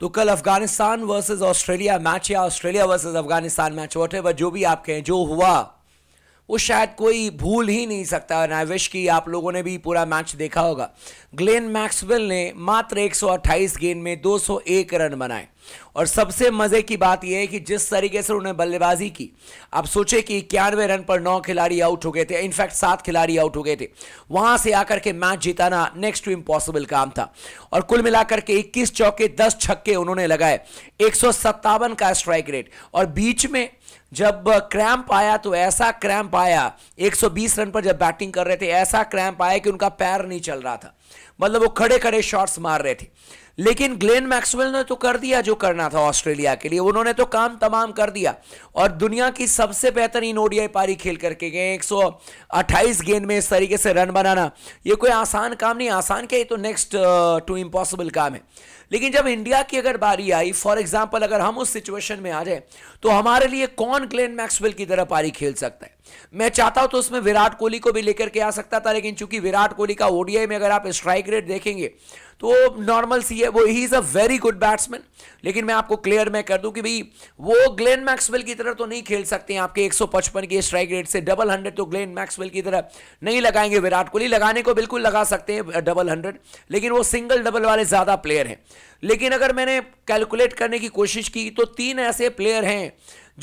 तो कल Afghanistan versus Australia match या Australia versus Afghanistan match what जो भी आप कहें जो हुआ वो शायद कोई भूल ही नहीं सकता एंड आई विश कि आप लोगों ने भी पूरा मैच देखा होगा ग्लेन मैक्सवेल ने मात्र 128 गेंद में 201 रन बनाए और सबसे मजे की बात यह है कि जिस तरीके से उन्होंने बल्लेबाजी की आप सोचे कि इक्यानवे रन पर नौ खिलाड़ी आउट हो गए थे इनफैक्ट सात खिलाड़ी आउट हो गए थे वहां से आकर के मैच जिताना नेक्स्ट टू इम्पॉसिबल काम था और कुल मिलाकर के इक्कीस चौके दस छक्के उन्होंने लगाए एक का स्ट्राइक रेट और बीच में जब क्रैम्प आया तो ऐसा क्रैम्प आया 120 रन पर जब बैटिंग कर रहे थे ऐसा क्रैम्प आया कि उनका पैर नहीं चल रहा था मतलब वो खड़े खड़े शॉट्स मार रहे थे लेकिन ग्लेन मैक्सवेल ने तो कर दिया जो करना था ऑस्ट्रेलिया के लिए उन्होंने तो काम तमाम कर दिया और दुनिया की सबसे बेहतरीन ओडियाई पारी खेल करके गए 128 गेंद में इस तरीके से रन बनाना ये कोई आसान काम नहीं आसान क्या तो नेक्स्ट टू इम्पॉसिबल काम है लेकिन जब इंडिया की अगर बारी आई फॉर एग्जाम्पल अगर हम उस सिचुएशन में आ जाए तो हमारे लिए कौन ग्लेन मैक्सवेल की तरह पारी खेल सकता है मैं चाहता हूं तो उसमें विराट कोहली को भी लेकर के आ सकता था लेकिन चूंकि विराट कोहली का ओडीआई में अगर आप स्ट्राइक रेट देखेंगे तो नॉर्मल सी है वो ही is a very good batsman लेकिन मैं आपको क्लियर मैं कर दूं कि भाई वो ग्लेन मैक्सवेल की तरह तो नहीं खेल सकते हैं आपके 155 के स्ट्राइक रेट से डबल हंड्रेड तो ग्लेन मैक्सवेल की तरह नहीं लगाएंगे विराट कोहली लगाने को बिल्कुल लगा सकते हैं डबल हंड्रेड लेकिन वो सिंगल डबल वाले ज़्यादा प्लेयर हैं लेकिन अगर मैंने कैलकुलेट करने की कोशिश की तो तीन ऐसे प्लेयर हैं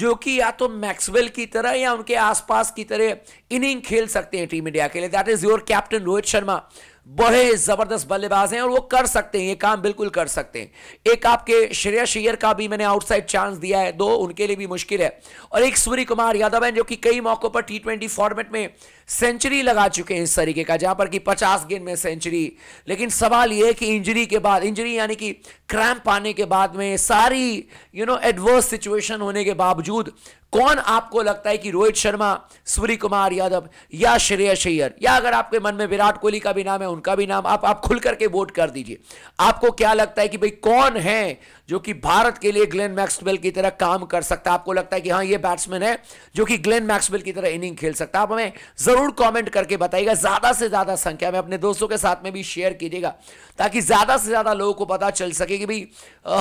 जो कि या तो मैक्सवेल की तरह या उनके आसपास की तरह इनिंग खेल सकते हैं टीम इंडिया के लिए that is your captain Rohit Sharma बड़े ज़बरदस्त बल्लेबाज हैं और वो कर सकते हैं ये काम बिल्कुल कर सकते हैं एक आपके श्रेयस शेयर का भी मैंने आउटसाइड चांस दिया है दो उनके लिए भी मुश्किल है और एक सूर्य कुमार यादव हैं जो कि कई मौक़ों पर टी ट्वेंटी फॉर्मेट में सेंचुरी लगा चुके हैं इस तरीके का जहां पर कि 50 गेंद में सेंचुरी लेकिन सवाल यह कि इंजरी के बाद इंजरी यानी कि क्रैम्प आने के बाद में सारी यू नो एडवर्स सिचुएशन होने के बावजूद कौन आपको लगता है कि रोहित शर्मा सूर्य कुमार यादव या श्रेय शैयर या अगर आपके मन में विराट कोहली का भी नाम है उनका भी नाम आप आप खुल करके वोट कर दीजिए आपको क्या लगता है कि भाई कौन है जो कि भारत के लिए ग्लेन मैक्सवेल की तरह काम कर सकता है आपको लगता है कि हाँ ये बैट्समैन है जो कि ग्लेन मैक्सवेल की तरह इनिंग खेल सकता है आप हमें जरूर कमेंट करके बताइएगा ज्यादा से ज्यादा संख्या में अपने दोस्तों के साथ में भी शेयर कीजिएगा ताकि ज्यादा से ज्यादा लोगों को पता चल सके कि भाई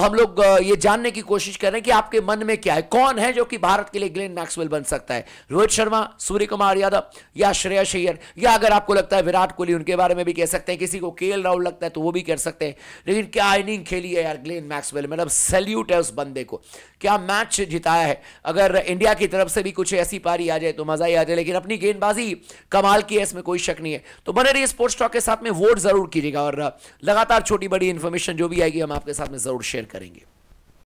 हम लोग ये जानने की कोशिश कर रहे हैं कि आपके मन में क्या है कौन है जो कि भारत के लिए ग्लेन मैक्सवेल बन सकता है रोहित शर्मा सूर्य कुमार यादव या श्रेया शैयर या अगर आपको लगता है विराट कोहली उनके बारे में भी कह सकते हैं किसी को के राहुल लगता है तो वो भी कर सकते हैं लेकिन क्या इनिंग खेली है यार ग्लेन मैक्सवेल मतलब सैल्यूट है उस बंदे को क्या मैच जिताया है अगर इंडिया की तरफ से भी कुछ ऐसी पारी आ जाए तो मजा ही आ जाए लेकिन अपनी गेंदबाजी कमाल की है इसमें कोई शक नहीं है तो बने रहिए स्पोर्ट्स टॉक के साथ में वोट जरूर कीजिएगा और लगातार छोटी बड़ी इन्फॉर्मेशन जो भी आएगी हम आपके साथ में जरूर शेयर करेंगे